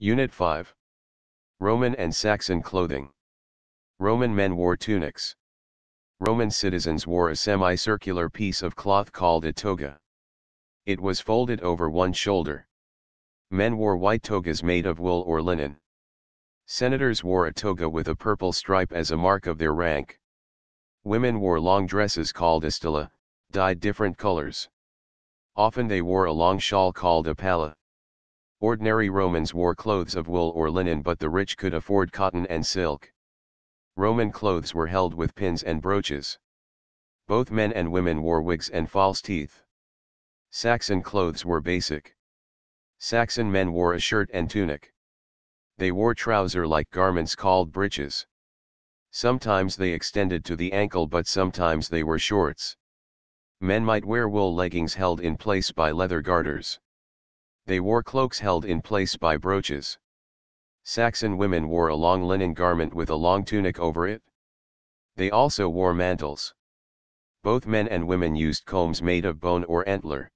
Unit 5 Roman and Saxon clothing. Roman men wore tunics. Roman citizens wore a semicircular piece of cloth called a toga. It was folded over one shoulder. Men wore white togas made of wool or linen. Senators wore a toga with a purple stripe as a mark of their rank. Women wore long dresses called estila, dyed different colors. Often they wore a long shawl called a palla. Ordinary Romans wore clothes of wool or linen but the rich could afford cotton and silk. Roman clothes were held with pins and brooches. Both men and women wore wigs and false teeth. Saxon clothes were basic. Saxon men wore a shirt and tunic. They wore trouser-like garments called breeches. Sometimes they extended to the ankle but sometimes they were shorts. Men might wear wool leggings held in place by leather garters. They wore cloaks held in place by brooches. Saxon women wore a long linen garment with a long tunic over it. They also wore mantles. Both men and women used combs made of bone or antler.